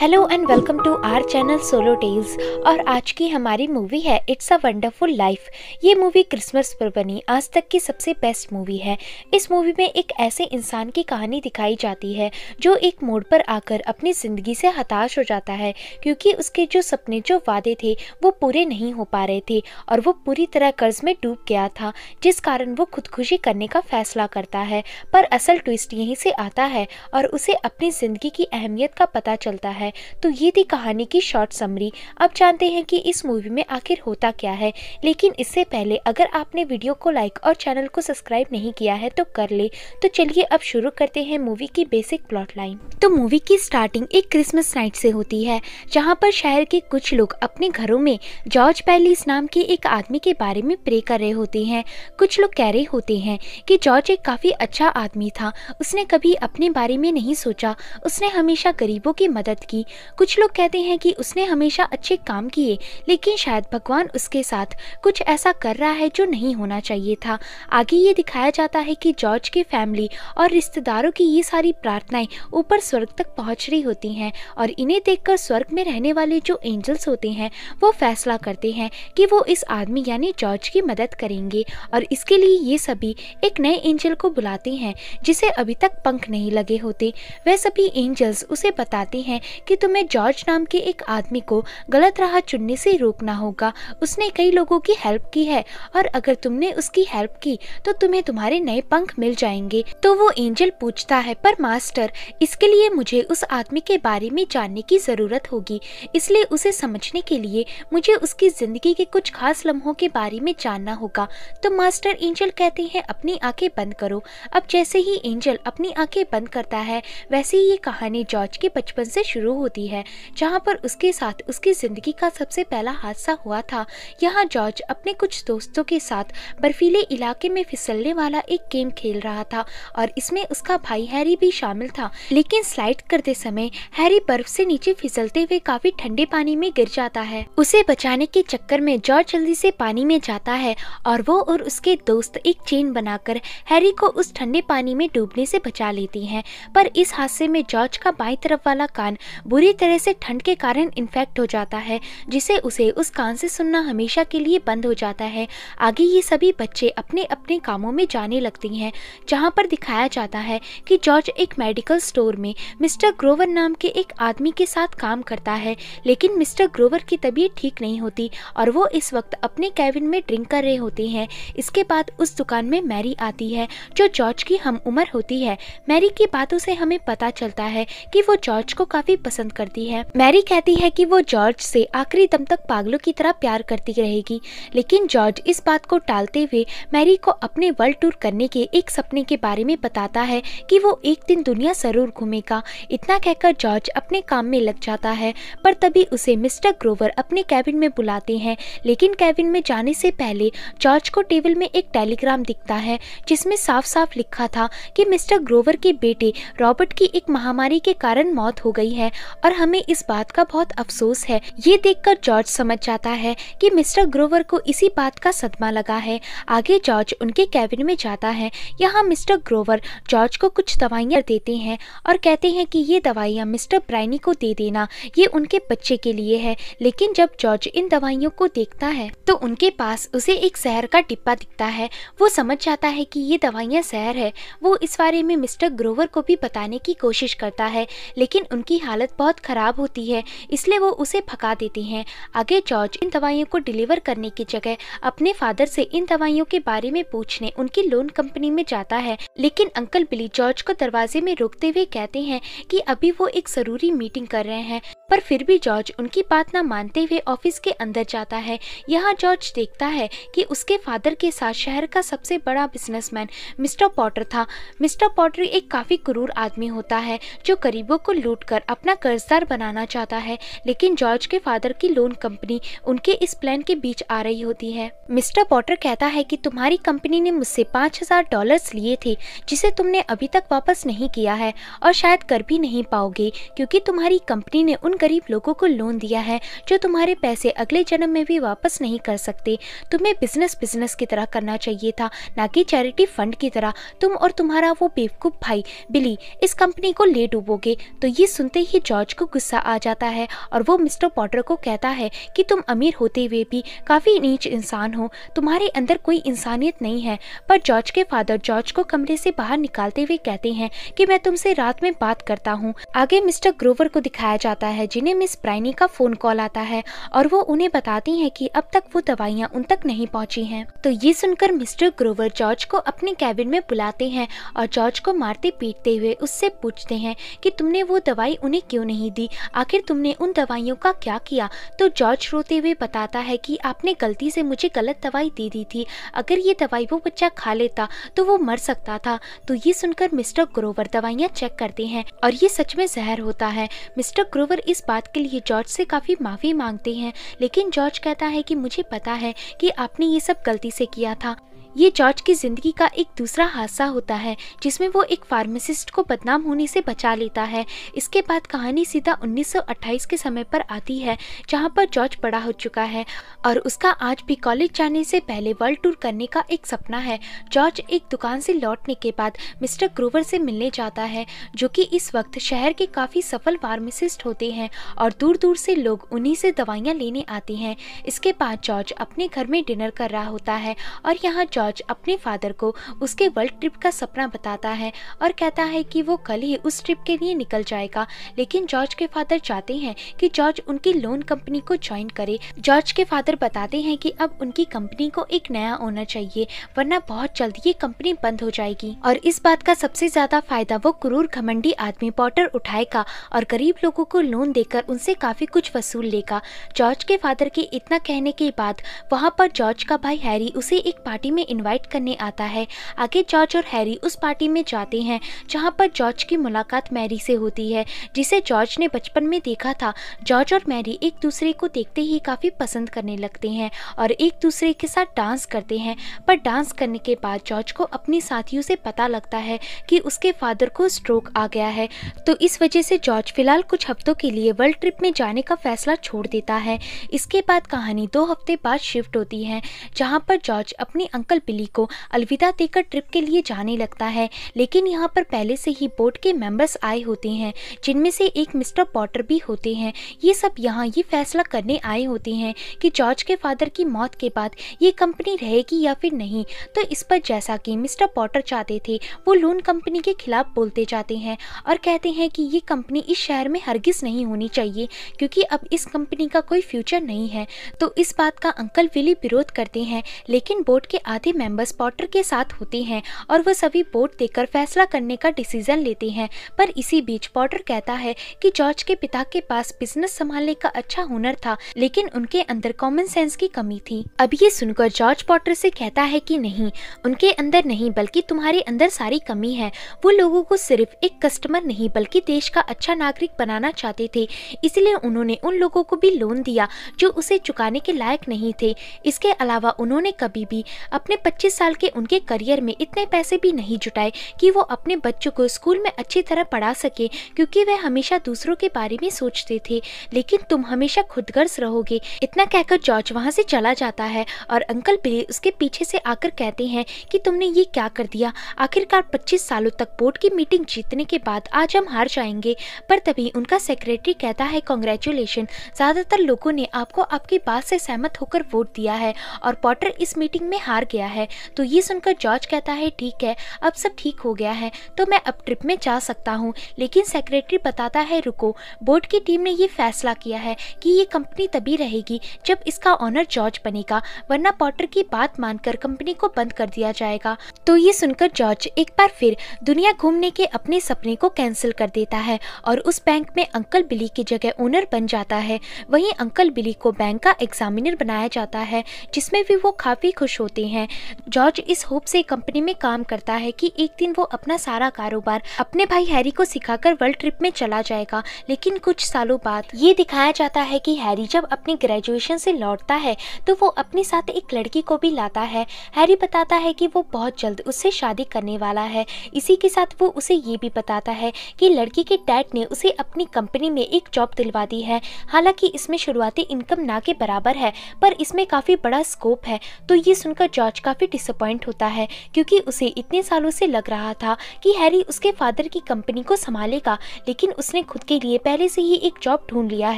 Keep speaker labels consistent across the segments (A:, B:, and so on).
A: hello and welcome to our channel solo tales और आज की हमारी मूवी है इट्स अ वंडरफुल लाइफ ये मूवी क्रिसमस पर बनी आज तक की सबसे बेस्ट मूवी है इस मूवी में एक ऐसे इंसान की कहानी दिखाई जाती है जो एक मोड़ पर आकर अपनी ज़िंदगी से हताश हो जाता है क्योंकि उसके जो सपने जो वादे थे वो पूरे नहीं हो पा रहे थे और वो पूरी तरह कर्ज में डूब गया था जिस कारण वो खुदकुशी करने का फैसला करता है पर असल ट्विस्ट यहीं से आता है और उसे अपनी ज़िंदगी की अहमियत का पता चलता है है तो ये थी कहानी की शॉर्ट समरी अब जानते हैं कि इस मूवी में आखिर होता क्या है लेकिन इससे पहले अगर आपने वीडियो को लाइक और चैनल को सब्सक्राइब नहीं किया है तो कर ले तो चलिए अब शुरू करते हैं मूवी की बेसिक प्लॉट लाइन तो मूवी की स्टार्टिंग एक क्रिसमस नाइट से होती है जहाँ पर शहर के कुछ लोग अपने घरों में जॉर्ज पैलिस नाम के एक आदमी के बारे में प्रे कर रहे होते हैं कुछ लोग कह रहे होते हैं कि जॉर्ज एक काफ़ी अच्छा आदमी था उसने कभी अपने बारे में नहीं सोचा उसने हमेशा गरीबों की मदद की थी कुछ लोग कहते हैं कि उसने हमेशा अच्छे काम किए लेकिन शायद भगवान उसके साथ कुछ ऐसा कर रहा है जो नहीं होना चाहिए था आगे ये दिखाया जाता है कि जॉर्ज की फैमिली और रिश्तेदारों की ये सारी प्रार्थनाएं ऊपर स्वर्ग तक पहुँच रही होती हैं और इन्हें देखकर स्वर्ग में रहने वाले जो एंजल्स होते हैं वो फैसला करते हैं कि वो इस आदमी यानी जॉर्ज की मदद करेंगे और इसके लिए ये सभी एक नए एंजल को बुलाते हैं जिसे अभी तक पंख नहीं लगे होते वह सभी एंजल्स उसे बताते हैं कि तुम्हें जॉर्ज नाम के एक आदमी को गलत राह चुनने से रोकना होगा उसने कई लोगों की हेल्प की है और अगर तुमने उसकी हेल्प की तो तुम्हें तुम्हारे नए पंख मिल जाएंगे तो वो एंजल पूछता है पर मास्टर इसके लिए मुझे उस आदमी के बारे में जानने की ज़रूरत होगी इसलिए उसे समझने के लिए मुझे उसकी ज़िंदगी के कुछ खास लम्हों के बारे में जानना होगा तो मास्टर एंजल कहते हैं अपनी आंखें बंद करो अब जैसे ही एंजल अपनी आंखें बंद करता है वैसे ही ये कहानी जॉर्ज के बचपन से शुरू होती है जहाँ पर उसके साथ उसकी ज़िंदगी का सबसे पहला हादसा हुआ था यहाँ जॉर्ज अपने कुछ दोस्तों के साथ बर्फीले इलाके में फिसलने वाला एक गेम खेल रहा था और इसमें उसका भाई हैरी भी शामिल था लेकिन स्लाइड करते समय हैरी बर्फ से नीचे फिसलते हुए काफी ठंडे पानी में गिर जाता है उसे बचाने के चक्कर में जॉर्ज जल्दी से पानी में जाता है और वो और उसके दोस्त एक चेन बनाकर हैरी को उस ठंडे पानी में डूबने से बचा लेती हैं पर इस हादसे में जॉर्ज का बाई तरफ वाला कान बुरी तरह से ठंड के कारण इन्फेक्ट हो जाता है जिसे उसे उस कान से सुनना हमेशा के लिए बंद हो जाता है आगे ये सभी बच्चे अपने अपने कामों में जाने लगते हैं जहाँ पर दिखाया जाता है कि जॉर्ज एक मेडिकल स्टोर में मिस्टर ग्रोवर नाम के एक आदमी के साथ काम करता है लेकिन मिस्टर ग्रोवर की तबीयत ठीक नहीं होती और वो इस वक्त अपने कैबिन में ड्रिंक कर रहे होते हैं इसके बाद उस दुकान में मैरी आती है जो जॉर्ज की हम उम्र होती है मैरी की बातों से हमें पता चलता है कि वो जॉर्ज को काफ़ी पसंद करती है मैरी कहती है कि वो जॉर्ज से आखिरी दम तक पागलों की तरह प्यार करती रहेगी लेकिन जॉर्ज इस बात को टालते हुए मैरी को अपने वर्ल्ड टूर करने के एक सपने के बारे में बताता है कि वो एक दिन दुनिया जरूर घूमेगा इतना कहकर जॉर्ज अपने काम में लग जाता है पर तभी उसे मिस्टर ग्रोवर अपने कैबिन में बुलाते हैं लेकिन कैबिन में जाने से पहले जॉर्ज को टेबल में एक टेलीग्राम दिखता है जिसमें साफ साफ लिखा था कि मिस्टर ग्रोवर के बेटे रॉबर्ट की एक महामारी के कारण मौत हो गई है और हमें इस बात का बहुत अफसोस है ये देखकर जॉर्ज समझ जाता है कि मिस्टर ग्रोवर को इसी बात का सदमा लगा है आगे जॉर्ज उनके कैबिन में जाता है यहाँ मिस्टर ग्रोवर जॉर्ज को कुछ दवाइयाँ देते हैं और कहते हैं कि ये दवाइयाँ मिस्टर ब्राइनी को दे देना ये उनके बच्चे के लिए है लेकिन जब जॉर्ज इन दवाइयों को देखता है तो उनके पास उसे एक शहर का डिब्बा दिखता है वो समझ जाता है कि ये दवाइयाँ शहर है वो इस बारे में मिस्टर ग्रोवर को भी बताने की कोशिश करता है लेकिन उनकी हालत हालत बहुत ख़राब होती है इसलिए वो उसे भगा देती हैं आगे जॉर्ज इन दवाइयों को डिलीवर करने की जगह अपने फादर से इन दवाइयों के बारे में पूछने उनकी लोन कंपनी में जाता है लेकिन अंकल बिली जॉर्ज को दरवाजे में रोकते हुए कहते हैं कि अभी वो एक ज़रूरी मीटिंग कर रहे हैं पर फिर भी जॉर्ज उनकी बात ना मानते हुए ऑफिस के अंदर जाता है यहाँ जॉर्ज देखता है कि उसके फादर के साथ शहर का सबसे बड़ा बिजनेसमैन मिस्टर पॉटर था मिस्टर पॉटर एक काफ़ी क्रूर आदमी होता है जो गरीबों को लूट कर अपना कर्जदार बनाना चाहता है लेकिन जॉर्ज के फादर की लोन कंपनी उनके इस प्लान के बीच आ रही होती है मिस्टर पॉटर कहता है कि तुम्हारी कंपनी ने मुझसे पाँच हजार डॉलर्स लिए थे जिसे तुमने अभी तक वापस नहीं किया है और शायद कर भी नहीं पाओगे क्योंकि तुम्हारी कंपनी ने उन गरीब लोगों को लोन दिया है जो तुम्हारे पैसे अगले जन्म में भी वापस नहीं कर सकते तुम्हें बिजनेस बिजनेस की तरह करना चाहिए था न कि चैरिटी फंड की तरह तुम और तुम्हारा वो बेवकूफ़ भाई बिली इस कंपनी को ले डूबोगे तो ये सुनते ही जॉर्ज को गुस्सा आ जाता है और वो मिस्टर पॉटर को कहता है कि तुम अमीर होते हुए भी काफ़ी नीच इंसान हो तुम्हारे अंदर कोई इंसानियत नहीं है पर जॉर्ज के फादर जॉर्ज को कमरे से बाहर निकालते हुए कहते हैं कि मैं तुमसे रात में बात करता हूँ आगे मिस्टर ग्रोवर को दिखाया जाता है जिन्हें मिस ब्राइनी का फ़ोन कॉल आता है और वो उन्हें बताती है की अब तक वो दवाइयाँ उन तक नहीं पहुँची है तो ये सुनकर मिस्टर ग्रोवर जॉर्ज को अपने कैबिन में बुलाते हैं और जॉर्ज को मारते पीटते हुए उससे पूछते हैं कि तुमने वो दवाई उन्हें क्यों क्यों नहीं दी आखिर तुमने उन दवाइयों का क्या किया तो जॉर्ज रोते हुए बताता है कि आपने गलती से मुझे गलत दवाई दे दी थी अगर ये दवाई वो बच्चा खा लेता तो वो मर सकता था तो ये सुनकर मिस्टर ग्रोवर दवाइयाँ चेक करते हैं और ये सच में जहर होता है मिस्टर ग्रोवर इस बात के लिए जॉर्ज से काफ़ी माफ़ी मांगते हैं लेकिन जॉर्ज कहता है कि मुझे पता है कि आपने ये सब गलती से किया था ये जॉर्ज की जिंदगी का एक दूसरा हादसा होता है जिसमें वो एक फार्मासिस्ट को बदनाम होने से बचा लेता है इसके बाद कहानी सीधा 1928 के समय पर आती है जहाँ पर जॉर्ज बड़ा हो चुका है और उसका आज भी कॉलेज जाने से पहले वर्ल्ड टूर करने का एक सपना है जॉर्ज एक दुकान से लौटने के बाद मिस्टर ग्रोवर से मिलने जाता है जो कि इस वक्त शहर के काफ़ी सफल फार्मासिस्ट होते हैं और दूर दूर से लोग उन्हीं से दवाइयाँ लेने आते हैं इसके बाद जॉर्ज अपने घर में डिनर कर रहा होता है और यहाँ जॉर्ज अपने फादर को उसके वर्ल्ड ट्रिप का सपना बताता है और कहता है कि वो कल ही उस ट्रिप के लिए निकल जाएगा लेकिन जॉर्ज के फादर चाहते हैं कि जॉर्ज उनकी लोन कंपनी को ज्वाइन करे जॉर्ज के फादर बताते हैं कि अब उनकी कंपनी को एक नया ओनर चाहिए वरना बहुत जल्द ये कंपनी बंद हो जाएगी और इस बात का सबसे ज्यादा फायदा वो क्रूर घमंडी आदमी पॉटर उठाएगा और गरीब लोगों को लोन देकर उनसे काफी कुछ वसूल लेगा जॉर्ज के फादर के इतना कहने के बाद वहाँ पर जॉर्ज का भाई हैरी उसे एक पार्टी में इनवाइट करने आता है आगे जॉर्ज और हैरी उस पार्टी में जाते हैं जहाँ पर जॉर्ज की मुलाकात मैरी से होती है जिसे जॉर्ज ने बचपन में देखा था जॉर्ज और मैरी एक दूसरे को देखते ही काफ़ी पसंद करने लगते हैं और एक दूसरे के साथ डांस करते हैं पर डांस करने के बाद जॉर्ज को अपने साथियों से पता लगता है कि उसके फादर को स्ट्रोक आ गया है तो इस वजह से जॉर्ज फिलहाल कुछ हफ्तों के लिए वर्ल्ड ट्रिप में जाने का फैसला छोड़ देता है इसके बाद कहानी दो हफ्ते बाद शिफ्ट होती है जहाँ पर जॉर्ज अपने अंकल अंकल बिली को अलविदा देकर ट्रिप के लिए जाने लगता है लेकिन यहाँ पर पहले से ही बोर्ड के मेंबर्स आए होते हैं जिनमें से एक मिस्टर पॉटर भी होते हैं ये सब यहाँ ये फैसला करने आए होते हैं कि जॉर्ज के फादर की मौत के बाद ये कंपनी रहेगी या फिर नहीं तो इस पर जैसा कि मिस्टर पॉटर चाहते थे वो लोन कंपनी के खिलाफ बोलते जाते हैं और कहते हैं कि ये कंपनी इस शहर में हरगिज नहीं होनी चाहिए क्योंकि अब इस कंपनी का कोई फ्यूचर नहीं है तो इस बात का अंकल विली विरोध करते हैं लेकिन बोर्ड के आधे सभी मेंबर्स पॉटर के साथ होते हैं और वह सभी वोट देकर फैसला करने का डिसीजन लेते हैं पर इसी बीच पॉटर कहता है कि जॉर्ज के पिता के पास बिजनेस संभालने का अच्छा हुनर था लेकिन उनके अंदर कॉमन सेंस की कमी थी अब ये सुनकर जॉर्ज पॉटर से कहता है कि नहीं उनके अंदर नहीं बल्कि तुम्हारे अंदर सारी कमी है वो लोगों को सिर्फ एक कस्टमर नहीं बल्कि देश का अच्छा नागरिक बनाना चाहते थे इसलिए उन्होंने उन लोगों को भी लोन दिया जो उसे चुकाने के लायक नहीं थे इसके अलावा उन्होंने कभी भी अपने 25 साल के उनके करियर में इतने पैसे भी नहीं जुटाए कि वो अपने बच्चों को स्कूल में अच्छी तरह पढ़ा सके क्योंकि वह हमेशा दूसरों के बारे में सोचते थे लेकिन तुम हमेशा खुदगर्ज रहोगे इतना कहकर जॉर्ज वहाँ से चला जाता है और अंकल बिली उसके पीछे से आकर कहते हैं कि तुमने ये क्या कर दिया आखिरकार पच्चीस सालों तक बोर्ड की मीटिंग जीतने के बाद आज हम हार जाएंगे पर तभी उनका सेक्रेटरी कहता है कॉन्ग्रेचुलेशन ज़्यादातर लोगों ने आपको आपकी बात से सहमत होकर वोट दिया है और पॉटर इस मीटिंग में हार गया है तो ये सुनकर जॉर्ज कहता है ठीक है अब सब ठीक हो गया है तो मैं अब ट्रिप में जा सकता हूँ लेकिन सेक्रेटरी बताता है रुको बोर्ड की टीम ने ये फैसला किया है कि ये कंपनी तभी रहेगी जब इसका ऑनर जॉर्ज बनेगा वरना पॉटर की बात मानकर कंपनी को बंद कर दिया जाएगा तो ये सुनकर जॉर्ज एक बार फिर दुनिया घूमने के अपने सपने को कैंसिल कर देता है और उस बैंक में अंकल बिली की जगह ओनर बन जाता है वहीं अंकल बिली को बैंक का एग्जामिनर बनाया जाता है जिसमें भी वो काफ़ी खुश होते हैं जॉर्ज इस होप से कंपनी में काम करता है कि एक दिन वो अपना सारा कारोबार अपने भाई हैरी को सिखाकर वर्ल्ड ट्रिप में चला जाएगा लेकिन कुछ सालों बाद ये दिखाया जाता है कि हैरी जब अपनी ग्रेजुएशन से लौटता है तो वो अपने साथ एक लड़की को भी लाता है हैरी बताता है कि वो बहुत जल्द उससे शादी करने वाला है इसी के साथ वो उसे ये भी बताता है कि लड़की के डैड ने उसे अपनी कंपनी में एक जॉब दिलवा दी है हालांकि इसमें शुरुआती इनकम ना के बराबर है पर इसमें काफ़ी बड़ा स्कोप है तो ये सुनकर जॉर्ज का काफ़ी डिसअपॉइंट होता है क्योंकि उसे इतने सालों से लग रहा था कि हैरी उसके फादर की कंपनी को संभालेगा लेकिन उसने खुद के लिए पहले से ही एक जॉब ढूंढ लिया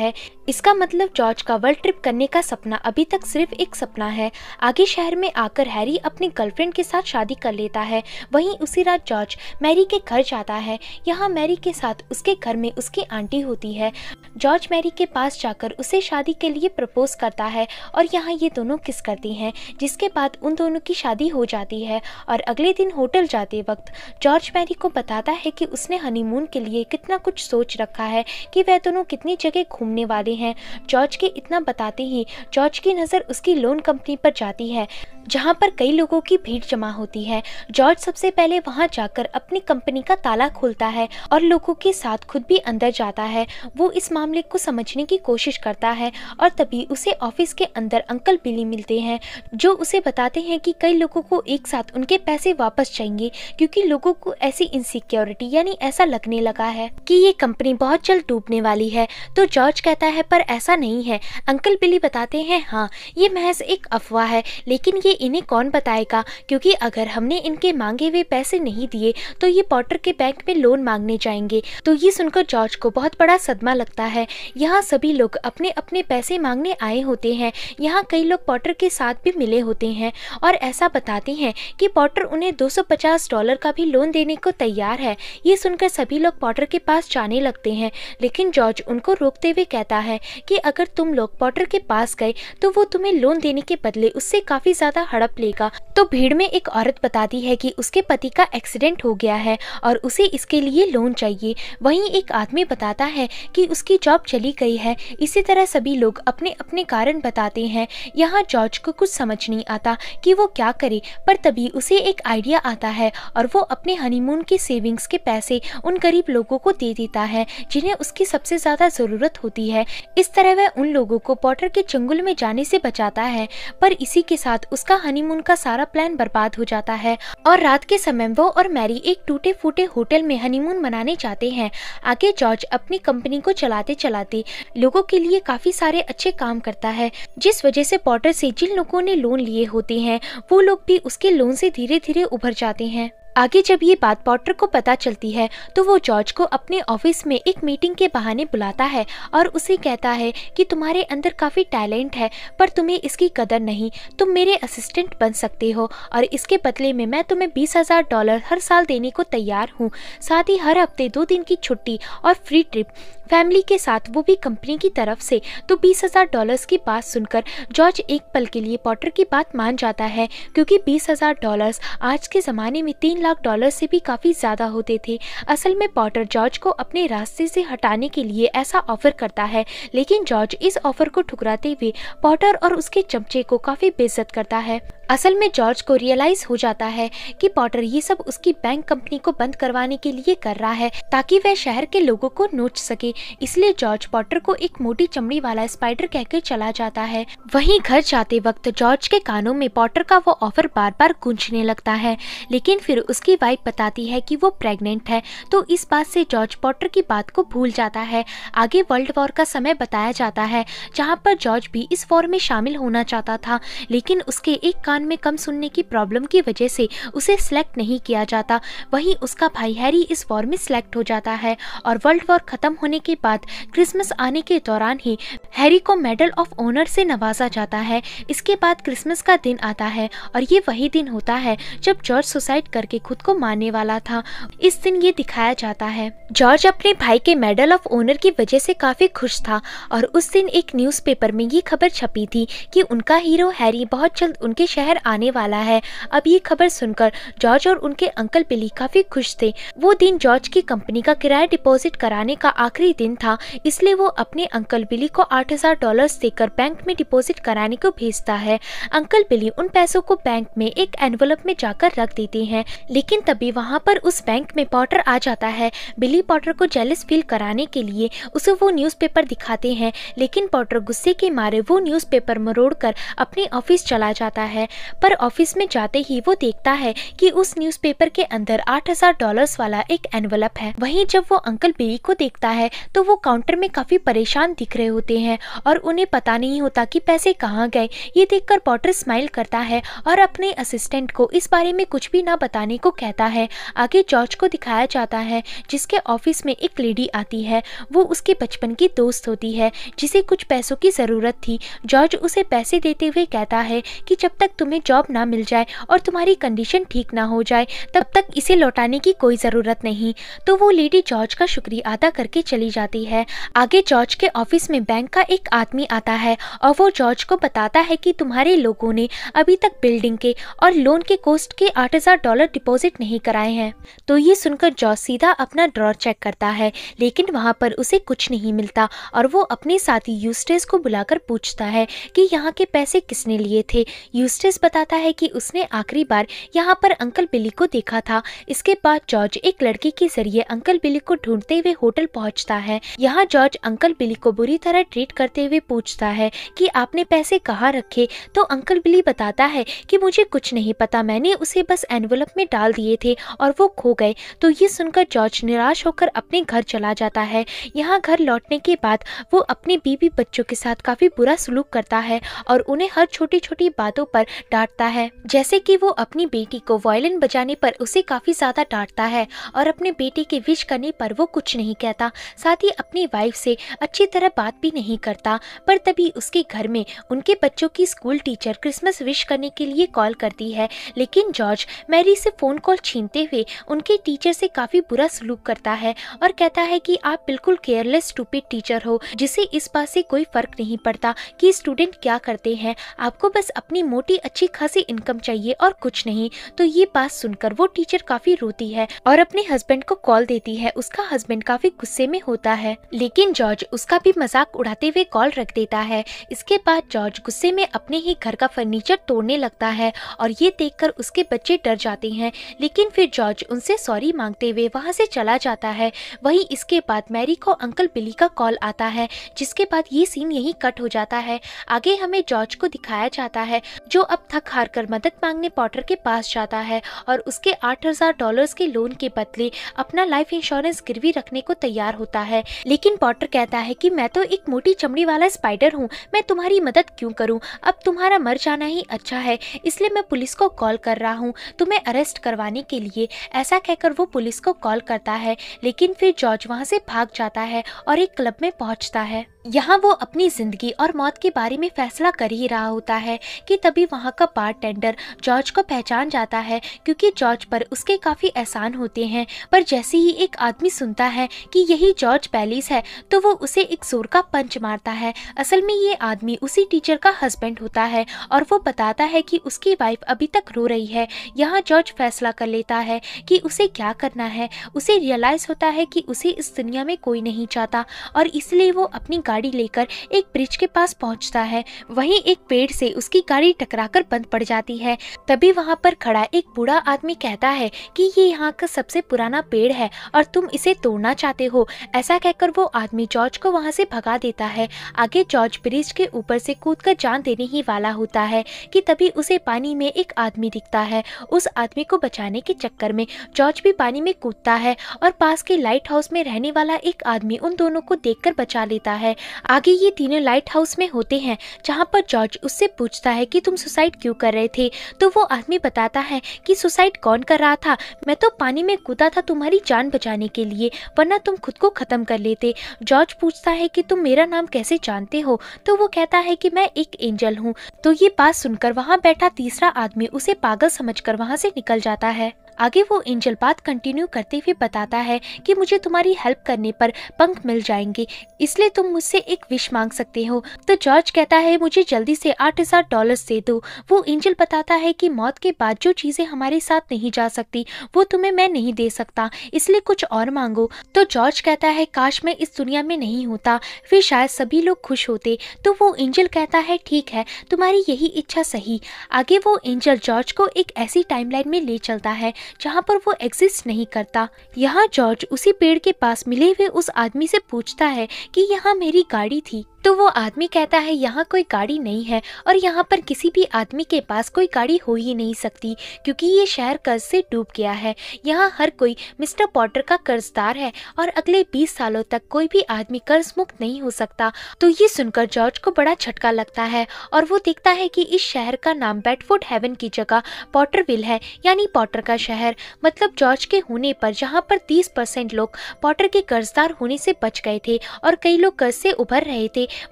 A: है इसका मतलब जॉर्ज का वर्ल्ड ट्रिप करने का सपना अभी तक सिर्फ एक सपना है आगे शहर में आकर हैरी अपनी गर्लफ्रेंड के साथ शादी कर लेता है वहीं उसी रात जॉर्ज मैरी के घर जाता है यहाँ मैरी के साथ उसके घर में उसकी आंटी होती है जॉर्ज मैरी के पास जाकर उसे शादी के लिए प्रपोज करता है और यहाँ ये दोनों किस करती हैं जिसके बाद उन दोनों की शादी हो जाती है और अगले दिन होटल जाते वक्त जॉर्ज मैरी को बताता है कि उसने हनीमून के लिए कितना कुछ सोच रखा है कि वह दोनों कितनी जगह घूमने वाले करते हैं जॉर्ज के इतना बताते ही जॉर्ज की नज़र उसकी लोन कंपनी पर जाती है जहाँ पर कई लोगों की भीड़ जमा होती है जॉर्ज सबसे पहले वहाँ जाकर अपनी कंपनी का ताला खोलता है और लोगों के साथ खुद भी अंदर जाता है वो इस मामले को समझने की कोशिश करता है और तभी उसे ऑफिस के अंदर अंकल बिली मिलते हैं जो उसे बताते हैं कि कई लोगों को एक साथ उनके पैसे वापस चाहिए क्योंकि लोगों को ऐसी इनसिक्योरिटी यानी ऐसा लगने लगा है कि ये कंपनी बहुत जल्द डूबने वाली है तो जॉर्ज कहता है है पर ऐसा नहीं है अंकल बिली बताते हैं हाँ ये महज एक अफवाह है लेकिन ये इन्हें कौन बताएगा क्योंकि अगर हमने इनके मांगे हुए पैसे नहीं दिए तो ये पॉटर के बैंक में लोन मांगने जाएंगे तो ये सुनकर जॉर्ज को बहुत बड़ा सदमा लगता है यहाँ सभी लोग अपने अपने पैसे मांगने आए होते हैं यहाँ कई लोग पॉटर के साथ भी मिले होते हैं और ऐसा बताते हैं कि पॉटर उन्हें 250 डॉलर का भी लोन देने को तैयार है ये सुनकर सभी लोग पॉटर के पास जाने लगते हैं लेकिन जॉर्ज उनको रोकते हुए कहता है है कि अगर तुम लोग पॉटर के पास गए तो वो तुम्हें लोन देने के बदले उससे काफ़ी ज़्यादा हड़प लेगा तो भीड़ में एक औरत बताती है कि उसके पति का एक्सीडेंट हो गया है और उसे इसके लिए लोन चाहिए वहीं एक आदमी बताता है कि उसकी जॉब चली गई है इसी तरह सभी लोग अपने अपने कारण बताते हैं यहाँ जॉर्ज को कुछ समझ नहीं आता कि वो क्या करे पर तभी उसे एक आइडिया आता है और वो अपने हनीमून के सेविंग्स के पैसे उन गरीब लोगों को दे देता है जिन्हें उसकी सबसे ज़्यादा ज़रूरत होती है इस तरह वह उन लोगों को पॉटर के चंगुल में जाने से बचाता है पर इसी के साथ उसका हनीमून का सारा प्लान बर्बाद हो जाता है और रात के समय वो और मैरी एक टूटे फूटे होटल में हनीमून मनाने जाते हैं आगे जॉर्ज अपनी कंपनी को चलाते चलाते लोगों के लिए काफी सारे अच्छे काम करता है जिस वजह से पॉटर से जिन लोगों ने लोन लिए होते हैं वो लोग भी उसके लोन से धीरे धीरे उभर जाते हैं आगे जब ये बात पॉटर को पता चलती है तो वो जॉर्ज को अपने ऑफिस में एक मीटिंग के बहाने बुलाता है और उसे कहता है कि तुम्हारे अंदर काफ़ी टैलेंट है पर तुम्हें इसकी कदर नहीं तुम मेरे असिस्टेंट बन सकते हो और इसके बदले में मैं तुम्हें बीस हज़ार डॉलर हर साल देने को तैयार हूँ साथ ही हर हफ्ते दो दिन की छुट्टी और फ्री ट्रिप फैमिली के साथ वो भी कंपनी की तरफ से तो बीस हजार डॉलर्स की बात सुनकर जॉर्ज एक पल के लिए पॉटर की बात मान जाता है क्योंकि बीस हजार डॉलर्स आज के ज़माने में तीन लाख डॉलर से भी काफ़ी ज़्यादा होते थे असल में पॉटर जॉर्ज को अपने रास्ते से हटाने के लिए ऐसा ऑफर करता है लेकिन जॉर्ज इस ऑफर को ठुकराते हुए पॉटर और उसके चमचे को काफ़ी बेइज्जत करता है असल में जॉर्ज को रियलाइज हो जाता है कि पॉटर ये सब उसकी बैंक कंपनी को बंद करवाने के लिए कर रहा है ताकि वह शहर के लोगों को नोच सके इसलिए जॉर्ज पॉटर को एक मोटी चमड़ी वाला स्पाइडर कहकर चला जाता है वहीं घर जाते वक्त जॉर्ज के कानों में पॉटर का वो ऑफर बार बार गूंजने लगता है लेकिन फिर उसकी वाइफ बताती है की वो प्रेगनेंट है तो इस बात से जॉर्ज पॉटर की बात को भूल जाता है आगे वर्ल्ड वॉर का समय बताया जाता है जहाँ पर जॉर्ज भी इस वॉर में शामिल होना चाहता था लेकिन उसके एक कान कान में कम सुनने की प्रॉब्लम की वजह से उसे सिलेक्ट नहीं किया जाता वहीं उसका भाई हैरी इस वॉर में सिलेक्ट हो जाता है और वर्ल्ड वॉर खत्म होने के बाद क्रिसमस आने के दौरान ही हैरी को मेडल ऑफ ऑनर से नवाजा जाता है इसके बाद क्रिसमस का दिन आता है और ये वही दिन होता है जब जॉर्ज सुसाइड करके खुद को मारने वाला था इस दिन ये दिखाया जाता है जॉर्ज अपने भाई के मेडल ऑफ ऑनर की वजह से काफी खुश था और उस दिन एक न्यूज़पेपर में ये खबर छपी थी कि उनका हीरो हैरी बहुत जल्द उनके शहर शहर आने वाला है अब ये खबर सुनकर जॉर्ज और उनके अंकल बिली काफी खुश थे वो दिन जॉर्ज की कंपनी का किराया डिपॉजिट कराने का आखिरी दिन था इसलिए वो अपने अंकल बिली को आठ हजार डॉलर देकर बैंक में डिपॉजिट कराने को भेजता है अंकल बिली उन पैसों को बैंक में एक एनवलप में जाकर रख देते हैं लेकिन तभी वहाँ पर उस बैंक में पॉटर आ जाता है बिली पॉटर को जेलिस फील कराने के लिए उसे वो न्यूज़पेपर दिखाते हैं लेकिन पॉटर गुस्से के मारे वो न्यूज़पेपर मरोड़कर अपने ऑफिस चला जाता है पर ऑफिस में जाते ही वो देखता है कि उस न्यूज़पेपर के अंदर आठ हजार डॉलर्स वाला एक एनवलप है वहीं जब वो अंकल बेरी को देखता है तो वो काउंटर में काफी परेशान दिख रहे होते हैं और उन्हें पता नहीं होता कि पैसे कहाँ गए ये देखकर पॉटर स्माइल करता है और अपने असिस्टेंट को इस बारे में कुछ भी ना बताने को कहता है आगे जॉर्ज को दिखाया जाता है जिसके ऑफिस में एक लेडी आती है वो उसके बचपन की दोस्त होती है जिसे कुछ पैसों की ज़रूरत थी जॉर्ज उसे पैसे देते हुए कहता है कि जब तक तुम्हें जॉब ना मिल जाए और तुम्हारी कंडीशन ठीक ना हो जाए तब तक इसे लौटाने की कोई ज़रूरत नहीं तो वो लेडी जॉर्ज का शुक्रिया अदा करके चली जाती है आगे जॉर्ज के ऑफिस में बैंक का एक आदमी आता है और वो जॉर्ज को बताता है कि तुम्हारे लोगों ने अभी तक बिल्डिंग के और लोन के कोस्ट के आठ डॉलर डिपोजिट नहीं कराए हैं तो ये सुनकर जॉर्ज सीधा अपना ड्रॉर चेक करता है लेकिन वहाँ पर उसे कुछ नहीं मिलता और वो अपने साथी यूस्टेस को बुलाकर पूछता है कि यहाँ के पैसे किसने लिए थे यूस्टेस लुइस बताता है कि उसने आखिरी बार यहाँ पर अंकल बिली को देखा था इसके बाद जॉर्ज एक लड़की के जरिए अंकल बिली को ढूंढते हुए होटल पहुँचता है यहाँ जॉर्ज अंकल बिली को बुरी तरह ट्रीट करते हुए पूछता है कि आपने पैसे कहाँ रखे तो अंकल बिली बताता है कि मुझे कुछ नहीं पता मैंने उसे बस एनवलप में डाल दिए थे और वो खो गए तो ये सुनकर जॉर्ज निराश होकर अपने घर चला जाता है यहाँ घर लौटने के बाद वो अपने बीबी बच्चों के साथ काफ़ी बुरा सलूक करता है और उन्हें हर छोटी छोटी बातों पर डांटता है जैसे कि वो अपनी बेटी को वायलिन बजाने पर उसे काफ़ी ज़्यादा डांटता है और अपने बेटे के विश करने पर वो कुछ नहीं कहता साथ ही अपनी वाइफ से अच्छी तरह बात भी नहीं करता पर तभी उसके घर में उनके बच्चों की स्कूल टीचर क्रिसमस विश करने के लिए कॉल करती है लेकिन जॉर्ज मैरी से फ़ोन कॉल छीनते हुए उनके टीचर से काफ़ी बुरा सलूक करता है और कहता है कि आप बिल्कुल केयरलेस स्टूपिड टीचर हो जिसे इस बात से कोई फ़र्क नहीं पड़ता कि स्टूडेंट क्या करते हैं आपको बस अपनी मोटी अच्छी खासी इनकम चाहिए और कुछ नहीं तो ये बात सुनकर वो टीचर काफी रोती है और अपने हस्बैंड को कॉल देती है उसका हस्बैंड काफी गुस्से में होता है लेकिन जॉर्ज उसका भी मजाक उड़ाते हुए कॉल रख देता है इसके बाद जॉर्ज गुस्से में अपने ही घर का फर्नीचर तोड़ने लगता है और ये कर उसके बच्चे डर जाते हैं लेकिन फिर जॉर्ज उनसे सॉरी मांगते हुए वहाँ से चला जाता है वही इसके बाद मैरी को अंकल बिली का कॉल आता है जिसके बाद ये सीन यही कट हो जाता है आगे हमें जॉर्ज को दिखाया जाता है जो अब अब थक हार कर मदद मांगने पॉटर के पास जाता है और उसके आठ हजार डॉलर्स के लोन के बदले अपना लाइफ इंश्योरेंस गिरवी रखने को तैयार होता है लेकिन पॉटर कहता है कि मैं तो एक मोटी चमड़ी वाला स्पाइडर हूँ मैं तुम्हारी मदद क्यों करूँ अब तुम्हारा मर जाना ही अच्छा है इसलिए मैं पुलिस को कॉल कर रहा हूँ तुम्हें अरेस्ट करवाने के लिए ऐसा कहकर वो पुलिस को कॉल करता है लेकिन फिर जॉर्ज वहाँ से भाग जाता है और एक क्लब में पहुँचता है यहाँ वो अपनी ज़िंदगी और मौत के बारे में फैसला कर ही रहा होता है कि तभी वहाँ का बार टेंडर जॉर्ज को पहचान जाता है क्योंकि जॉर्ज पर उसके काफ़ी एहसान होते हैं पर जैसे ही एक आदमी सुनता है कि यही जॉर्ज पैलिस है तो वो उसे एक जोर का पंच मारता है असल में ये आदमी उसी टीचर का हस्बैंड होता है और वो बताता है कि उसकी वाइफ अभी तक रो रही है यहाँ जॉर्ज फैसला कर लेता है कि उसे क्या करना है उसे रियलाइज़ होता है कि उसे इस दुनिया में कोई नहीं चाहता और इसलिए वो अपनी गाड़ी लेकर एक ब्रिज के पास पहुंचता है वहीं एक पेड़ से उसकी गाड़ी टकराकर बंद पड़ जाती है तभी वहां पर खड़ा एक बूढ़ा आदमी कहता है कि ये यहाँ का सबसे पुराना पेड़ है और तुम इसे तोड़ना चाहते हो ऐसा कहकर वो आदमी जॉर्ज को वहाँ से भगा देता है आगे जॉर्ज ब्रिज के ऊपर से कूद कर जान देने ही वाला होता है की तभी उसे पानी में एक आदमी दिखता है उस आदमी को बचाने के चक्कर में जॉर्ज भी पानी में कूदता है और पास के लाइट हाउस में रहने वाला एक आदमी उन दोनों को देखकर बचा लेता है आगे ये तीनों लाइट हाउस में होते हैं जहाँ पर जॉर्ज उससे पूछता है कि तुम सुसाइड क्यों कर रहे थे तो वो आदमी बताता है कि सुसाइड कौन कर रहा था मैं तो पानी में कूदा था तुम्हारी जान बचाने के लिए वरना तुम खुद को ख़त्म कर लेते जॉर्ज पूछता है की तुम मेरा नाम कैसे जानते हो तो वो कहता है की मैं एक एंजल हूँ तो ये बात सुनकर वहाँ बैठा तीसरा आदमी उसे पागल कर वहाँ से निकल जाता है आगे वो एंजल बात कंटिन्यू करते हुए बताता है कि मुझे तुम्हारी हेल्प करने पर पंख मिल जाएंगे इसलिए तुम मुझसे एक विश मांग सकते हो तो जॉर्ज कहता है मुझे जल्दी से आठ हजार डॉलर दे दो वो एंजल बताता है कि मौत के बाद जो चीज़ें हमारे साथ नहीं जा सकती वो तुम्हें मैं नहीं दे सकता इसलिए कुछ और मांगो तो जॉर्ज कहता है काश मैं इस दुनिया में नहीं होता फिर शायद सभी लोग खुश होते तो वो एंजल कहता है ठीक है तुम्हारी यही इच्छा सही आगे वो एंजल जॉर्ज को एक ऐसी टाइमलाइन में ले चलता है जहाँ पर वो एग्जिस्ट नहीं करता यहाँ जॉर्ज उसी पेड़ के पास मिले हुए उस आदमी से पूछता है कि यहाँ मेरी गाड़ी थी तो वो आदमी कहता है यहाँ कोई गाड़ी नहीं है और यहाँ पर किसी भी आदमी के पास कोई गाड़ी हो ही नहीं सकती क्योंकि ये शहर कर्ज से डूब गया है यहाँ हर कोई मिस्टर पॉटर का कर्जदार है और अगले 20 सालों तक कोई भी आदमी कर्ज मुक्त नहीं हो सकता तो ये सुनकर जॉर्ज को बड़ा झटका लगता है और वो देखता है कि इस शहर का नाम बेडफुड हेवन की जगह पॉटरविल है यानी पॉटर का शहर मतलब जॉर्ज के होने पर जहाँ पर तीस परसेंट लोग पॉटर के कर्जदार होने से बच गए थे और कई लोग कर्ज से उभर रहे थे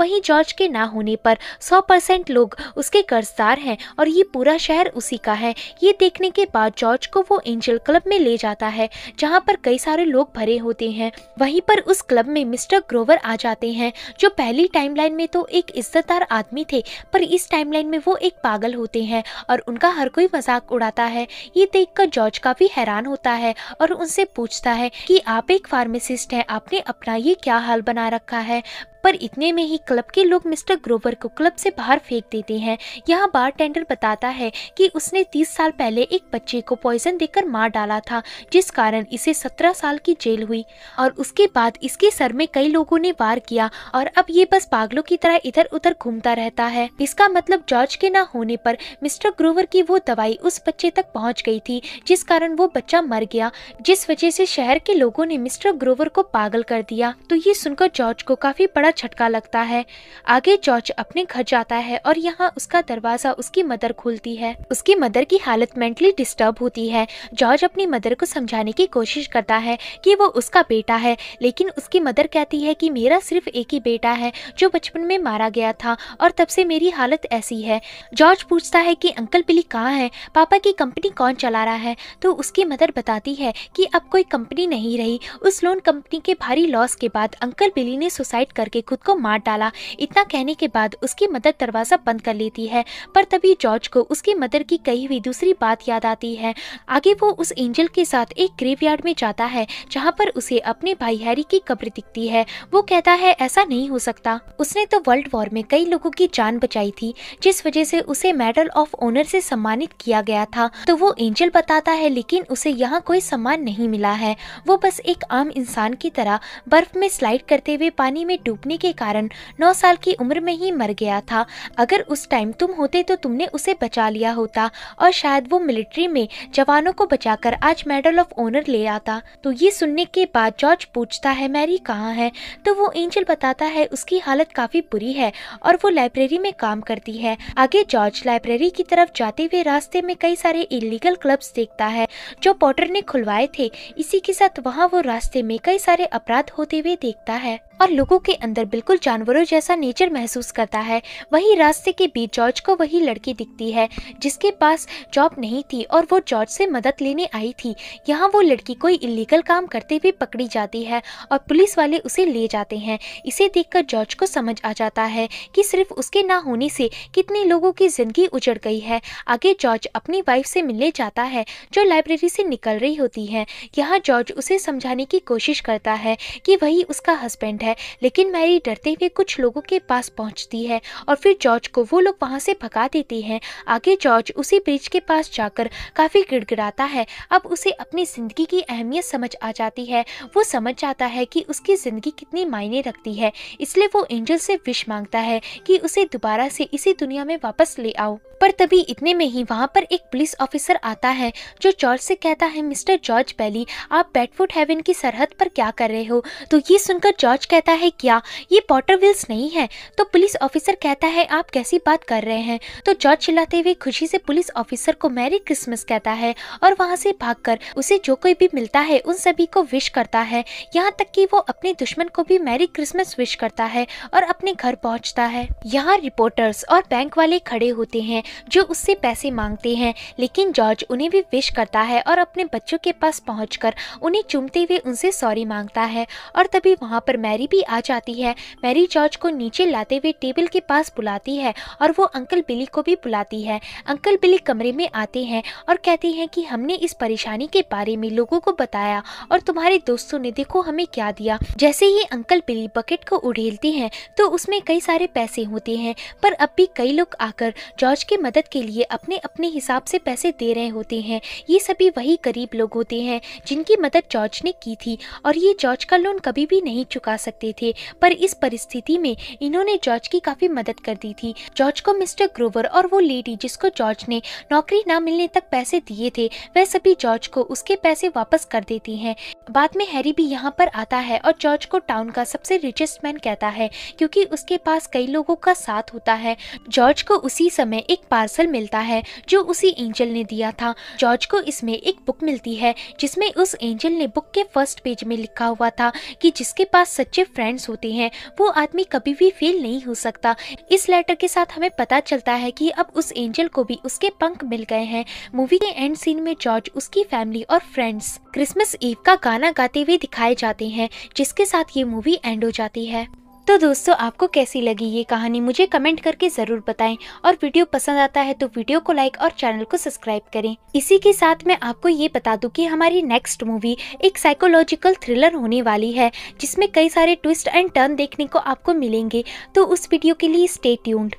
A: वहीं जॉर्ज के ना होने पर 100 परसेंट लोग उसके कर्जदार हैं और ये पूरा शहर उसी का है ये देखने के बाद जॉर्ज को वो एंजल क्लब में ले जाता है जहाँ पर कई सारे लोग भरे होते हैं वहीं पर उस क्लब में मिस्टर ग्रोवर आ जाते हैं जो पहली टाइमलाइन में तो एक इज्जतदार आदमी थे पर इस टाइमलाइन में वो एक पागल होते हैं और उनका हर कोई मजाक उड़ाता है ये देखकर जॉर्ज काफी हैरान होता है और उनसे पूछता है कि आप एक फार्मेसिस्ट हैं आपने अपना ये क्या हाल बना रखा है पर इतने में ही क्लब के लोग मिस्टर ग्रोवर को क्लब से बाहर फेंक देते हैं यहाँ बार टेंडर बताता है कि उसने तीस साल पहले एक बच्चे को पॉइजन देकर मार डाला था जिस कारण इसे सत्रह साल की जेल हुई और उसके बाद इसके सर में कई लोगों ने वार किया और अब ये बस पागलों की तरह इधर उधर घूमता रहता है इसका मतलब जॉर्ज के न होने पर मिस्टर ग्रोवर की वो दवाई उस बच्चे तक पहुँच गई थी जिस कारण वो बच्चा मर गया जिस वजह से शहर के लोगों ने मिस्टर ग्रोवर को पागल कर दिया तो ये सुनकर जॉर्ज को काफी बड़ा झटका लगता है आगे जॉर्ज अपने घर जाता है और यहाँ उसका दरवाजा उसकी मदर खुलती है उसकी मदर की हालत मेंटली डिस्टर्ब होती है जॉर्ज अपनी मदर को समझाने की कोशिश करता है कि वो उसका बेटा है लेकिन उसकी मदर कहती है कि मेरा सिर्फ एक ही बेटा है जो बचपन में मारा गया था और तब से मेरी हालत ऐसी है जॉर्ज पूछता है कि अंकल बिली कहाँ है पापा की कंपनी कौन चला रहा है तो उसकी मदर बताती है कि अब कोई कंपनी नहीं रही उस लोन कंपनी के भारी लॉस के बाद अंकल बिली ने सुसाइड करके के खुद को मार डाला इतना कहने के बाद उसकी मदर दरवाजा बंद कर लेती है पर तभी जॉर्ज को उसकी मदर की कही हुई दूसरी बात याद आती है आगे वो उस एंजल के साथ एक ग्रेव में जाता है जहाँ पर उसे अपने भाई हैरी की कब्र दिखती है वो कहता है ऐसा नहीं हो सकता उसने तो वर्ल्ड वॉर में कई लोगों की जान बचाई थी जिस वजह से उसे मेडल ऑफ ऑनर से सम्मानित किया गया था तो वो एंजल बताता है लेकिन उसे यहाँ कोई सम्मान नहीं मिला है वो बस एक आम इंसान की तरह बर्फ में स्लाइड करते हुए पानी में डूब डूबने के कारण नौ साल की उम्र में ही मर गया था अगर उस टाइम तुम होते तो तुमने उसे बचा लिया होता और शायद वो मिलिट्री में जवानों को बचाकर आज मेडल ऑफ ऑनर ले आता तो ये सुनने के बाद जॉर्ज पूछता है मैरी कहाँ है तो वो एंजल बताता है उसकी हालत काफी बुरी है और वो लाइब्रेरी में काम करती है आगे जॉर्ज लाइब्रेरी की तरफ जाते हुए रास्ते में कई सारे इलीगल क्लब्स देखता है जो पॉटर ने खुलवाए थे इसी के साथ वहाँ वो रास्ते में कई सारे अपराध होते हुए देखता है और लोगों के अंदर बिल्कुल जानवरों जैसा नेचर महसूस करता है वही रास्ते के बीच जॉर्ज को वही लड़की दिखती है जिसके पास जॉब नहीं थी और वो जॉर्ज से मदद लेने आई थी यहाँ वो लड़की कोई इलीगल काम करते हुए पकड़ी जाती है और पुलिस वाले उसे ले जाते हैं इसे देखकर जॉर्ज को समझ आ जाता है कि सिर्फ उसके ना होने से कितने लोगों की ज़िंदगी उजड़ गई है आगे जॉर्ज अपनी वाइफ से मिलने जाता है जो लाइब्रेरी से निकल रही होती है यहाँ जॉर्ज उसे समझाने की कोशिश करता है कि वही उसका हस्बैंड है है लेकिन मैरी डरते हुए कुछ लोगों के पास पहुंचती है और फिर जॉर्ज को वो लोग वहां से भगा देते हैं आगे जॉर्ज उसी ब्रिज के पास जाकर काफ़ी गिड़गिड़ाता है अब उसे अपनी ज़िंदगी की अहमियत समझ आ जाती है वो समझ जाता है कि उसकी ज़िंदगी कितनी मायने रखती है इसलिए वो एंजल से विश मांगता है कि उसे दोबारा से इसी दुनिया में वापस ले आओ पर तभी इतने में ही वहाँ पर एक पुलिस ऑफिसर आता है जो जॉर्ज से कहता है मिस्टर जॉर्ज बेली आप बेटफुट हेवन की सरहद पर क्या कर रहे हो तो ये सुनकर जॉर्ज कहता है क्या ये पॉटर विल्स नहीं है तो पुलिस ऑफिसर कहता है आप कैसी बात कर रहे हैं तो जॉर्ज चिल्लाते हुए खुशी से पुलिस ऑफिसर को मैरी क्रिसमस कहता है और वहाँ से कर उसे जो कोई भी मिलता है उन सभी को विश करता है यहाँ तक की वो अपने दुश्मन को भी मैरी क्रिसमस विश करता है और अपने घर पहुँचता है यहाँ रिपोर्टर्स और बैंक वाले खड़े होते हैं जो उससे पैसे मांगते हैं लेकिन जॉर्ज उन्हें भी विश करता है और अपने बच्चों के पास पहुँच उन्हें चुमते हुए उनसे सॉरी मांगता है और तभी वहाँ पर मैरी भी आ जाती है मैरी जॉर्ज को नीचे लाते हुए टेबल के पास बुलाती है और वो अंकल बिली को भी बुलाती है अंकल बिली कमरे में आते हैं और कहते हैं कि हमने इस परेशानी के बारे में लोगों को बताया और तुम्हारे दोस्तों ने देखो हमें क्या दिया जैसे ही अंकल बिली बकेट को उड़ेलते हैं तो उसमें कई सारे पैसे होते हैं पर अब भी कई लोग आकर जॉर्ज के की मदद के लिए अपने अपने हिसाब से पैसे दे रहे होते हैं ये सभी वही गरीब लोग होते हैं जिनकी मदद जॉर्ज ने की थी और ये जॉर्ज का लोन कभी भी नहीं चुका सकते थे पर इस परिस्थिति में इन्होंने जॉर्ज की काफ़ी मदद कर दी थी जॉर्ज को मिस्टर ग्रोवर और वो लेडी जिसको जॉर्ज ने नौकरी न मिलने तक पैसे दिए थे वह सभी जॉर्ज को उसके पैसे वापस कर देती है बाद में हैरी भी यहाँ पर आता है और जॉर्ज को टाउन का सबसे रिचेस्ट मैन कहता है क्योंकि उसके पास कई लोगों का साथ होता है जॉर्ज को उसी समय एक पार्सल मिलता है जो उसी एंजल ने दिया था जॉर्ज को इसमें एक बुक मिलती है जिसमें उस एंजल ने बुक के फर्स्ट पेज में लिखा हुआ था कि जिसके पास सच्चे फ्रेंड्स होते हैं वो आदमी कभी भी फेल नहीं हो सकता इस लेटर के साथ हमें पता चलता है कि अब उस एंजल को भी उसके पंख मिल गए हैं मूवी के एंड सीन में जॉर्ज उसकी फैमिली और फ्रेंड्स क्रिसमस ईव का गाना गाते हुए दिखाए जाते हैं जिसके साथ ये मूवी एंड हो जाती है तो दोस्तों आपको कैसी लगी ये कहानी मुझे कमेंट करके ज़रूर बताएं और वीडियो पसंद आता है तो वीडियो को लाइक और चैनल को सब्सक्राइब करें इसी के साथ मैं आपको ये बता दूं कि हमारी नेक्स्ट मूवी एक साइकोलॉजिकल थ्रिलर होने वाली है जिसमें कई सारे ट्विस्ट एंड टर्न देखने को आपको मिलेंगे तो उस वीडियो के लिए स्टे ट्यून्ड